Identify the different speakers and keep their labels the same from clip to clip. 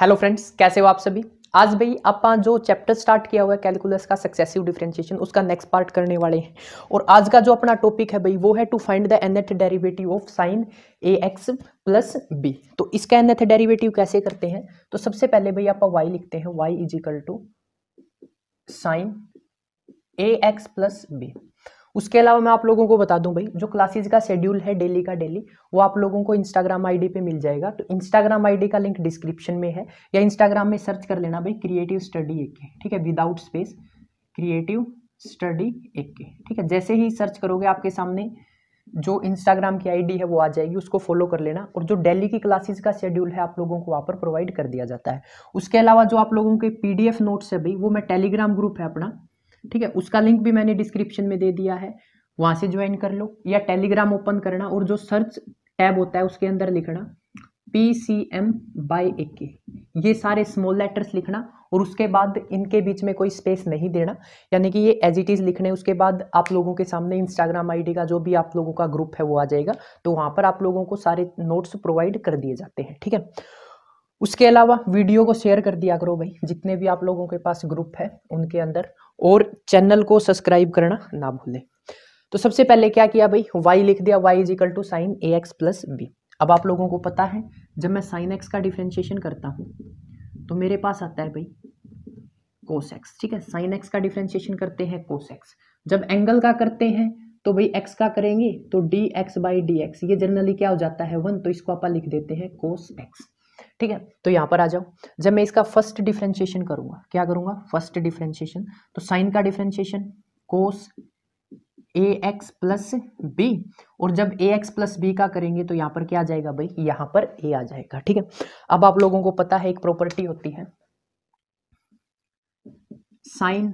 Speaker 1: hello friends कैसे हो आप सभी आज भाई आप जो चैप्टर स्टार्ट किया हुआ है कैलकुलस का सक्सेसिव डिफरेंशिएशन उसका नेक्स्ट पार्ट करने वाले हैं और आज का जो अपना टॉपिक है भाई वो है to find the nth derivative of sine a x plus b तो इसका एनथ डेरिवेटिव कैसे करते हैं तो सबसे पहले भाई आप वाई लिखते हैं y is equal to sine a x plus b उसके अलावा मैं आप लोगों को बता दूं भाई जो क्लासेज का शेड्यूल है डेली का डेली वो आप लोगों को इंस्टाग्राम आईडी पे मिल जाएगा तो इंस्टाग्राम आईडी का लिंक डिस्क्रिप्शन में है या इंस्टाग्राम में सर्च कर लेना भाई क्रिएटिव स्टडी एक के ठीक है विदाउट स्पेस क्रिएटिव स्टडी एक के ठीक है जैसे ही सर्च करोगे आपके सामने जो इंस्टाग्राम की आईडी है वो आ जाएगी उसको फॉलो कर लेना और जो डेली की क्लासेस का शेड्यूल है आप लोगों को वहाँ पर प्रोवाइड कर दिया जाता है उसके अलावा जो आप लोगों के पीडीएफ नोट्स है भाई वो मैं टेलीग्राम ग्रुप है अपना ठीक है उसका लिंक भी मैंने डिस्क्रिप्शन में दे दिया है वहां से ज्वाइन कर लो या टेलीग्राम ओपन करना और जो सर्च टैब होता है उसके अंदर लिखना पी सी एम बाई के ये सारे स्मॉल लेटर्स लिखना और उसके बाद इनके बीच में कोई स्पेस नहीं देना यानी कि ये एज इट इज़ लिखने उसके बाद आप लोगों के सामने इंस्टाग्राम आईडी का जो भी आप लोगों का ग्रुप है वो आ जाएगा तो वहां पर आप लोगों को सारे नोट्स प्रोवाइड कर दिए जाते हैं ठीक है उसके अलावा वीडियो को शेयर कर दिया करो भाई जितने भी आप लोगों के पास ग्रुप है उनके अंदर और चैनल को सब्सक्राइब करना ना भूलें तो सबसे पहले क्या किया भाई वाई लिख दिया y is equal to sine a x plus b अब आप लोगों को पता है जब मैं साइन एक्स का डिफ्रेंशिएशन करता हूँ तो मेरे पास आता है भाई कोस एक्स ठीक है साइन एक्स का डिफ्रेंशिएशन करते हैं कोस एक्स जब एंगल का करते हैं तो भाई एक्स का करेंगे तो d x by d x ये जनरली क्या हो जाता है वन तो इसको आप लिख देते हैं कोस एक्स ठीक है तो यहाँ पर आ जाओ जब मैं इसका फर्स्ट डिफ्रेंशिएशन करूँगा क्या करूँगा फर्स्ट डिफ्रेंशिएशन तो साइन का differentiation cos a x plus b और जब ए एक्स प्लस बी का करेंगे तो यहाँ पर क्या आ जाएगा भाई यहाँ पर ए आ जाएगा ठीक है अब आप लोगों को पता है एक प्रॉपर्टी होती है साइन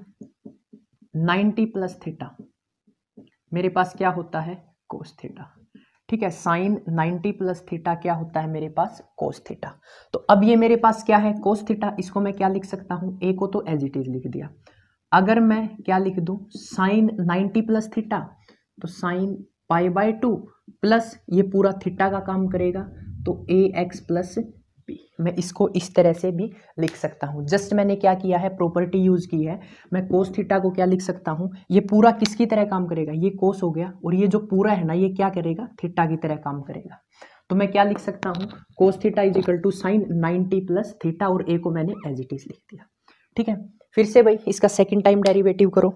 Speaker 1: 90 प्लस थीटा मेरे पास क्या होता है कोस थीटा ठीक है साइन 90 प्लस थीटा क्या होता है मेरे पास कोस थीटा तो अब ये मेरे पास क्या है कोस थीटा इसको मैं क्या लिख सकता हूँ ए को तो एज इट इज लिख दिया अगर मैं क्या लिख दूँ साइन 90 प्लस थीटा तो sine pi by two plus ये पूरा थीटा का काम करेगा तो ए एक्स प्लस मैं इसको इस तरह से भी लिख सकता हूँ जस्ट मैंने क्या किया है प्रॉपर्टी यूज़ की है मैं कोस थीटा को क्या लिख सकता हूँ ये पूरा किसकी तरह काम करेगा ये कोस हो गया और ये जो पूरा है ना ये क्या करेगा थीटा की तरह काम करेगा तो मैं क्या लिख सकता हूँ cos theta is equal to sine ninety plus theta और ए को मैंने एज इट इज लिख दिया ठीक है फिर से भाई इसका सेकेंड टाइम डेरीवेटिव करो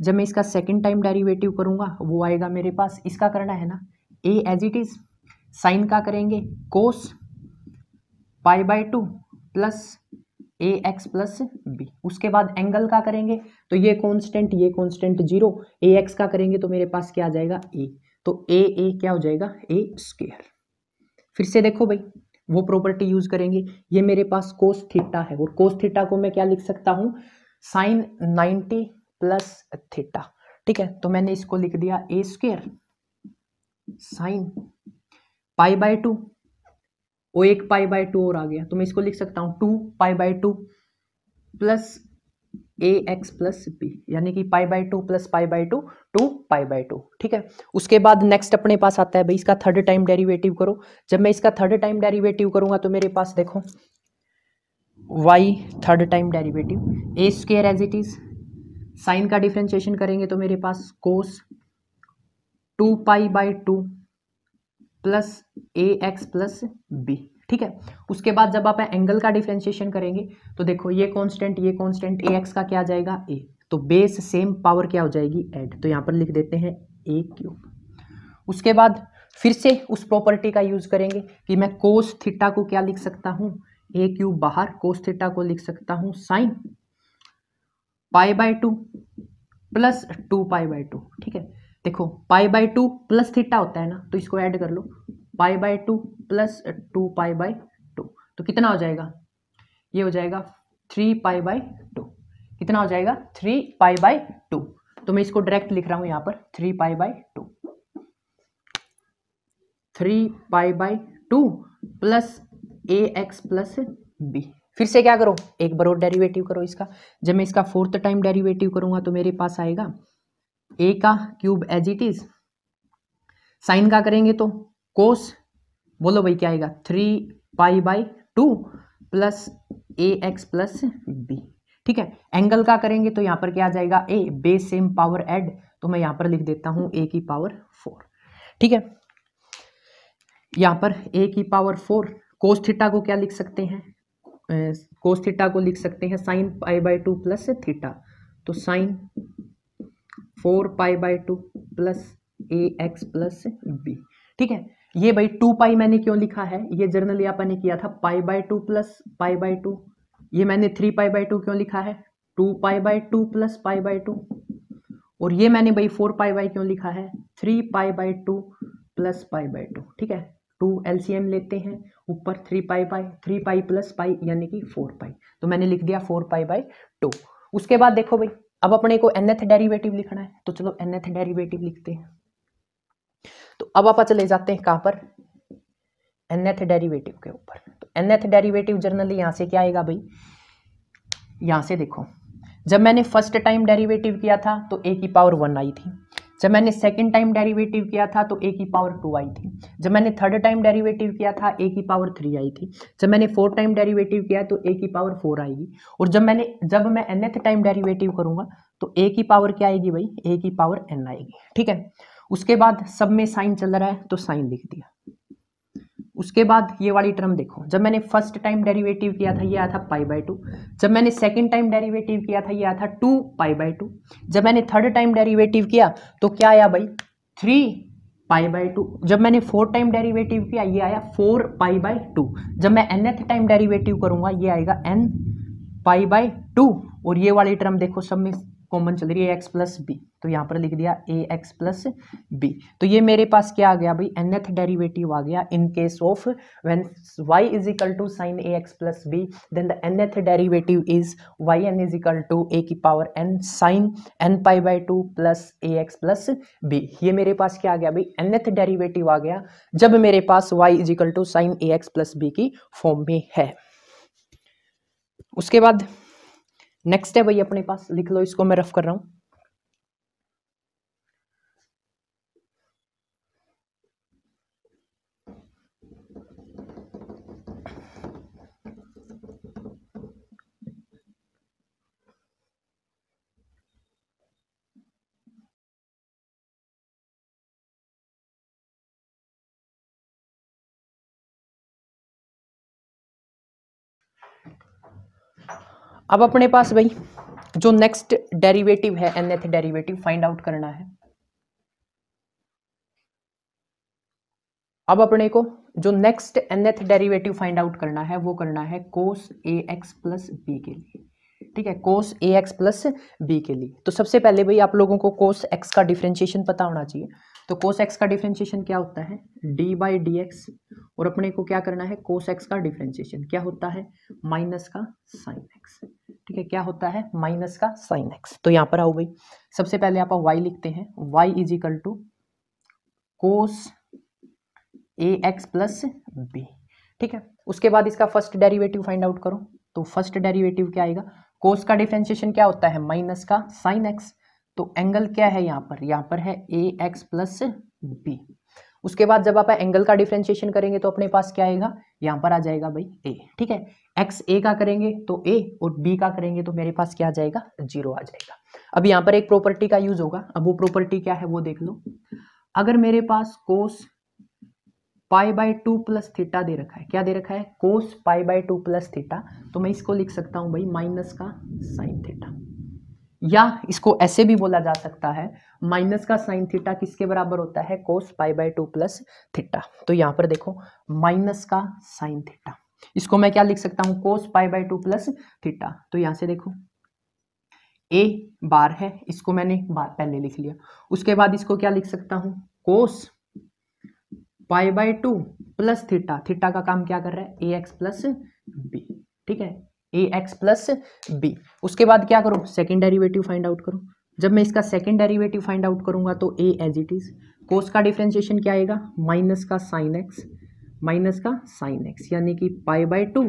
Speaker 1: जब मैं इसका सेकेंड टाइम डेरीवेटिव करूँगा वो आएगा मेरे पास इसका करना है ना a as it is sine का करेंगे cos pi by two plus a x plus b उसके बाद एंगल का करेंगे तो ये कांस्टेंट ये कांस्टेंट जीरो ए एक्स का करेंगे तो मेरे पास क्या आ जाएगा ए तो ए ए क्या हो जाएगा ए स्क्र फिर से देखो भाई वो प्रॉपर्टी यूज करेंगे ये मेरे पास कोस थीटा है और कोस थीटा को मैं क्या लिख सकता हूँ साइन नाइनटी प्लस थीटा ठीक है तो मैंने इसको लिख दिया a square sine pi by two वो एक पाई बाय टू और आ गया तो मैं इसको लिख सकता हूँ two pi by two plus a x plus b यानी कि pi by two plus pi by two two pi by two ठीक है उसके बाद नेक्स्ट अपने पास आता है भाई इसका थर्ड टाइम डेरिवेटिव करो जब मैं इसका थर्ड टाइम डेरिवेटिव करूंगा तो मेरे पास देखो y third time derivative a square as it is sine का डिफ्रेंशिएशन करेंगे तो मेरे पास cos two pi by two plus a x plus b ठीक है उसके बाद जब आप एंगल का डिफ्रेंशिएशन करेंगे तो देखो ये कांस्टेंट ये कांस्टेंट ए एक्स का क्या आ जाएगा ए तो बेस सेम पावर क्या हो जाएगी एड तो यहाँ पर लिख देते हैं ए क्यूब उसके बाद फिर से उस प्रॉपर्टी का यूज करेंगे कि मैं कोस थीटा को क्या लिख सकता हूँ ए क्यूब बाहर कोस थीटा को लिख सकता हूँ sine pi by two plus two pi by two ठीक है देखो pi by two plus theta होता है ना तो इसको ऐड कर लो pi by two plus two pi by two तो कितना हो जाएगा ये हो जाएगा थ्री पाई बाय टू कितना हो जाएगा थ्री पाई बाय टू तो मैं इसको डायरेक्ट लिख रहा हूँ यहाँ पर three pi by two three pi by two plus a x plus b फिर से क्या करो एक बार और डेरिवेटिव करो इसका जब मैं इसका फोर्थ टाइम डेरिवेटिव करूंगा तो मेरे पास आएगा ए का cube as it is sine का करेंगे तो कोस बोलो भाई क्या आएगा three pi by two plus a x plus b ठीक है एंगल का करेंगे तो यहां पर क्या आ जाएगा ए बे सेम पावर एड तो मैं यहां पर लिख देता हूं ए की पावर फोर ठीक है यहां पर ए की पावर फोर कोस थीटा को क्या लिख सकते हैं कोस थीटा को लिख सकते हैं sine pi by two plus theta तो sine four pi by two plus a x plus b ठीक है ये भाई टू पाई मैंने क्यों लिखा है ये जर्नली आपा ने किया था pi by two plus pi by two ये मैंने थ्री पाई बाय टू क्यों लिखा है two pi by two plus pi by two और ये मैंने भाई फोर पाई बाय क्यों लिखा है three pi by two plus pi by two ठीक है टू एलसीएम लेते हैं ऊपर three pi by three pi plus pi यानी कि फोर पाई तो मैंने लिख दिया फोर पाई बाई टू उसके बाद देखो भाई अब अपने को एनएथ डेरिवेटिव लिखना है तो चलो एनएथ डेरिवेटिव लिखते हैं तो अब आप चले जाते हैं कहां पर एनएथ डेरिवेटिव के ऊपर तो एनएथ डेरिवेटिव जर्नली यहां से क्या आएगा भाई यहां से देखो जब मैंने फर्स्ट टाइम डेरिवेटिव किया था तो ए की पावर वन आई थी जब मैंने सेकंड टाइम डेरिवेटिव किया था तो ए की पावर टू आई थी जब मैंने थर्ड टाइम डेरिवेटिव किया था ए की पावर थ्री आई थी जब मैंने फोर्थ टाइम डेरिवेटिव किया तो ए की पावर फोर आएगी और जब मैंने जब मैं एनथ टाइम डेरिवेटिव करूंगा तो ए की पावर क्या आएगी भाई ए की पावर एन आएगी ठीक है उसके बाद सब में साइन चल रहा है तो साइन लिख दिया उसके बाद ये वाली टर्म देखो जब मैंने फर्स्ट टाइम डेरिवेटिव किया था ये आया था पाई बाय टू जब मैंने सेकंड टाइम डेरिवेटिव किया था ये आया था टू पाई बाय टू जब मैंने थर्ड टाइम डेरिवेटिव किया तो क्या आया भाई थ्री पाई बाय टू जब मैंने फोर टाइम डेरिवेटिव किया ये आया फोर पाई बाय टू जब मैं एनथ टाइम डेरिवेटिव करूंगा ये आएगा एन पाई बाय टू और ये वाली टर्म देखो सब में कॉमन चल रही है एक्स प्लस बी तो यहाँ पर लिख दिया ए एक्स प्लस बी तो ये मेरे पास क्या आ गया भाई एनथ डेरिवेटिव आ गया in case of when y is equal to sine a x plus b then the nth derivative is y n is equal to a की power n sine n pi by two plus a x plus b ये मेरे पास क्या आ गया भाई nth derivative आ गया जब मेरे पास y is equal to sine a x plus b की फॉर्म में है उसके बाद नेक्स्ट है भाई अपने पास लिख लो इसको मैं रफ कर रहा हूँ अब अपने पास भाई जो नेक्स्ट डेरिवेटिव है एनएथ डेरिवेटिव फाइंड आउट करना है अब अपने को जो next nth derivative find out करना है वो करना है cos a x plus b के लिए ठीक है cos a x plus b के लिए तो सबसे पहले भाई आप लोगों को कोस एक्स का डिफ्रेंशिएशन पता होना चाहिए तो कोस एक्स का डिफ्रेंशिएशन क्या होता है डी बाई डी एक्स और अपने को क्या करना है कोस एक्स का डिफ्रेंशिएशन क्या होता है माइनस का साइन एक्स ठीक है क्या होता है माइनस का साइन एक्स तो यहाँ पर आओ भाई सबसे पहले आप वाई लिखते हैं y is equal to cos a x plus b ठीक है उसके बाद इसका फर्स्ट डेरिवेटिव फाइंड आउट करो तो फर्स्ट डेरिवेटिव क्या आएगा कोस का डिफ्रेंशिएशन क्या होता है माइनस का साइन एक्स तो एंगल क्या है यहाँ पर यहाँ पर है ए एक्स प्लस बी उसके बाद जब आप एंगल का डिफ्रेंशिएशन करेंगे तो अपने पास क्या आएगा यहाँ पर आ जाएगा भाई ए ठीक है एक्स ए का करेंगे तो ए और बी का करेंगे तो मेरे पास क्या आ जाएगा जीरो आ जाएगा अब यहाँ पर एक प्रॉपर्टी का यूज होगा अब वो प्रॉपर्टी क्या है वो देख लो अगर मेरे पास cos pi by two plus theta दे रखा है क्या दे रखा है cos pi by two plus theta तो मैं इसको लिख सकता हूँ भाई माइनस का साइन थीटा या इसको ऐसे भी बोला जा सकता है माइनस का साइन थीटा किसके बराबर होता है cos pi by two plus theta तो यहां पर देखो माइनस का साइन थीटा इसको मैं क्या लिख सकता हूं cos pi by two plus theta तो यहां से देखो ए बार है इसको मैंने बार पहले लिख लिया उसके बाद इसको क्या लिख सकता हूं cos pi by two plus theta theta का काम क्या कर रहा है ए एक्स प्लस बी ठीक है ए एक्स प्लस बी उसके बाद क्या करो सेकेंड डेरिवेटिव फाइंड आउट करो जब मैं इसका सेकेंड डेरिवेटिव फाइंड आउट करूंगा तो a as it is cos का डिफ्रेंशिएशन क्या आएगा माइनस का साइन एक्स माइनस का साइन एक्स यानी कि pi by two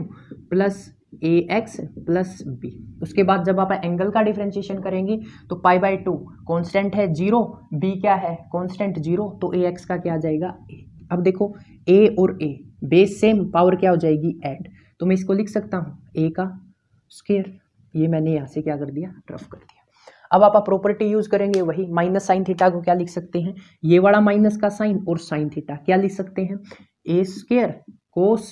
Speaker 1: plus a x plus b उसके बाद जब आप एंगल का डिफ्रेंशिएशन करेंगे तो पाई बाय टू कॉन्स्टेंट है जीरो बी क्या है कॉन्स्टेंट जीरो तो ए एक्स का क्या आ जाएगा ए अब देखो ए और ए बेस सेम पावर क्या हो जाएगी एड तो मैं इसको लिख सकता हूँ ए का स्केयर ये मैंने यहाँ से क्या कर दिया रफ कर दिया अब आप प्रॉपर्टी यूज करेंगे वही माइनस साइन थीटा को क्या लिख सकते हैं ये वाला माइनस का साइन और साइन थीटा क्या लिख सकते हैं a square cos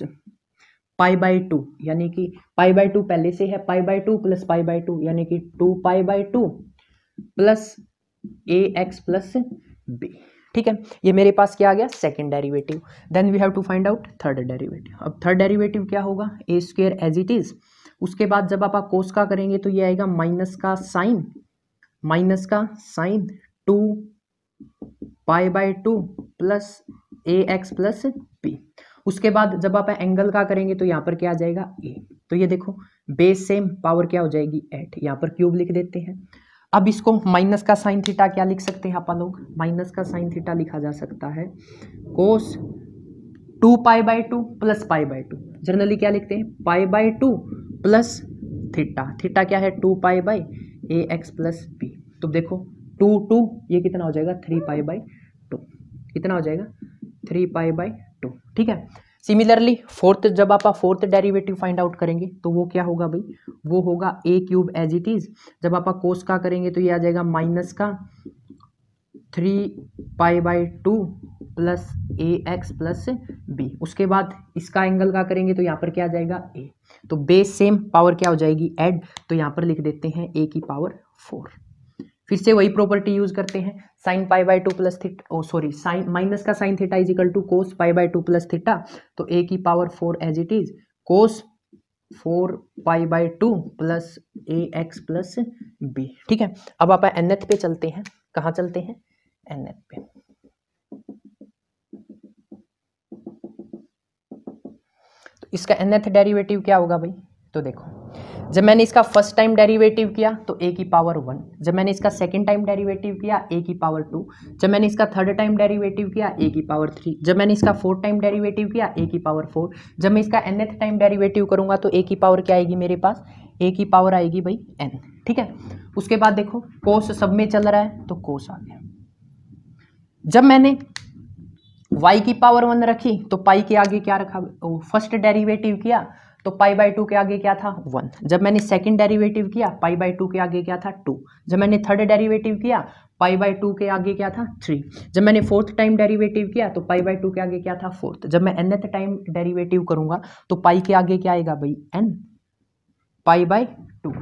Speaker 1: pi by two यानी कि पाई बाई टू पहले से है pi by two plus pi by two यानी कि two pi by two plus a x plus b ठीक है ये मेरे पास क्या आ गया second derivative then we have to find out third derivative अब थर्ड डेरीवेटिव क्या होगा a square as it is उसके बाद जब आप कोस का करेंगे तो ये आएगा माइनस का साइन माइनस का sine two pi by two plus a x plus b उसके बाद जब आप एंगल का करेंगे तो यहाँ पर क्या आ जाएगा ए तो ये देखो बेस सेम पावर क्या हो जाएगी एट यहाँ पर क्यूब लिख देते हैं अब इसको माइनस का साइन थीटा क्या लिख सकते हैं आप लोग माइनस का साइन थीटा लिखा जा सकता है cos two pi by two plus pi by two generally क्या लिखते हैं pi by two plus theta theta क्या है two pi by a x plus b तो देखो टू टू ये कितना हो जाएगा थ्री पाई बाई टू कितना हो जाएगा थ्री पाई बाई टू ठीक है सिमिलरली फोर्थ जब आप फोर्थ डेरिवेटिव फाइंड आउट करेंगे तो वो क्या होगा भाई वो होगा a cube as it is जब आप कोस का करेंगे तो ये आ जाएगा माइनस का three pi by two plus a x plus b उसके बाद इसका एंगल का करेंगे तो यहाँ पर क्या आ जाएगा ए तो बेस सेम पावर क्या हो जाएगी एड तो यहाँ पर लिख देते हैं ए की पावर फोर फिर से वही प्रॉपर्टी यूज करते हैं sine pi by two plus theta oh sorry sine minus का sine theta is equal to cos pi by two plus theta तो ए की power four as it is cos four pi by two plus a x plus b ठीक है अब आप N पे चलते हैं कहाँ चलते हैं एन पे तो इसका एन डेरिवेटिव क्या होगा भाई तो देखो जब मैंने इसका फर्स्ट टाइम डेरिवेटिव किया तो ए की पावर वन जब मैंने इसका सेकंड टाइम डेरिवेटिव किया ए की पावर टू जब मैंने इसका थर्ड टाइम डेरिवेटिव किया ए की पावर थ्री जब मैंने इसका फोर्थ टाइम डेरिवेटिव किया ए की पावर फोर जब मैं इसका एनथ टाइम डेरिवेटिव करूंगा तो ए की पावर क्या आएगी मेरे पास ए की पावर आएगी भाई एन ठीक है उसके बाद देखो कोस सब में चल रहा है तो कोस आ गया जब मैंने y की पावर वन रखी तो पाई के आगे क्या रखा फर्स्ट डेरिवेटिव किया तो पाई बाई टू के आगे क्या था वन जब मैंने सेकेंड डेरीवेटिव किया पाई बाई टू के आगे क्या था टू जब मैंने थर्ड डेरीवेटिव किया पाई बाई टू के आगे क्या था थ्री जब मैंने फोर्थ टाइम डेरिवेटिव किया तो पाई बाई टू के आगे क्या था फोर्थ जब मैं एनथ टाइम डेरिवेटिव करूंगा तो पाई के आगे क्या आएगा भाई n pi by two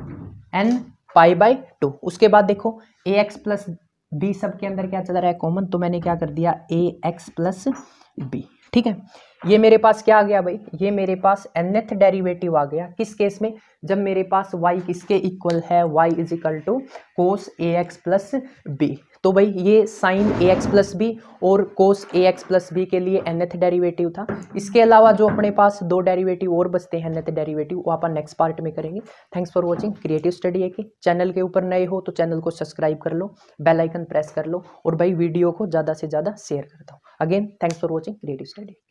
Speaker 1: n pi by two उसके बाद देखो ए एक्स प्लस बी सब के अंदर क्या चल रहा है कॉमन तो मैंने क्या कर दिया ए एक्स प्लस बी ठीक है ये मेरे पास क्या आ गया भाई ये मेरे पास nth डेरिवेटिव आ गया किस केस में जब मेरे पास y किसके इक्वल है y is equal to cos a x plus b तो भाई ये sine a x plus b और cos a x plus b के लिए एनथ डेरिवेटिव था इसके अलावा जो अपने पास दो डेरिवेटिव और बचते हैं एनथ डेरिवेटिव वो अपन नेक्स्ट पार्ट में करेंगे thanks for watching creative study है कि चैनल के ऊपर नए हो तो चैनल को सब्सक्राइब कर लो बेलाइकन प्रेस कर लो और भाई वीडियो को ज़्यादा से ज़्यादा शेयर कर दो again thanks for watching creative study